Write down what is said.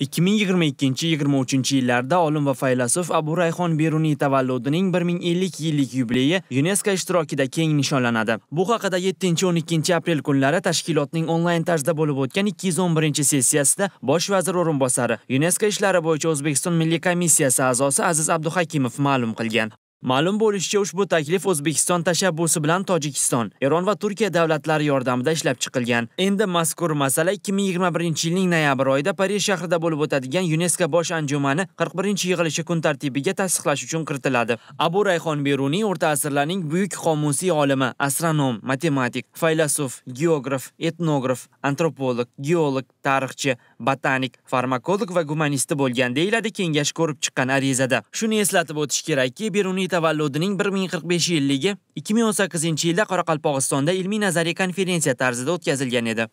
2022-23 yillarda olim va faylasuf Abu Rayhon Beruniy tavalludining 1050 yillik yubileyi UNESCO ishtirokida keng nishonlanadi. Bu haqida 7-12 aprel kunlari tashkilotning onlayn tarzda bo'lib o'tgan 211-sessiyasida bosh vazir o'rinbosari UNESCO ishlari bo'yicha O'zbekiston Milliy komissiyasi a'zosi Aziz Abduhakimov ma'lum qilgan. Ma'lum bo'lishicha, ushbu taklif O'zbekiston tashabbusi bilan Tojikiston, Eron va Turkiya davlatlari yordamida ishlab chiqilgan. Endi mazkur masala 2021-yilning noyabr oyida Parij shahrida bo'lib o'tadigan UNESCO bosh anjumani 41-yig'ilishi kun tartibiga tasdiqlash uchun kiritiladi. Abu Rayhon Beruniy o'rta asrlarning buyuk qomusiy olimi, astronom, matematik, faylasuf, geograf, etnograf, antropolog, geolog, tarixchi botanik farmakolog va gumanisti bo'lgan deyiladi kengash ko'rib chiqqan arizada shuni eslatib o'tish kerakki beruniy tavalludining 1045 yilligi 2018 yilda qoraqalpog'istonda ilmiy nazariy konferensiya tarzida o'tkazilgan edi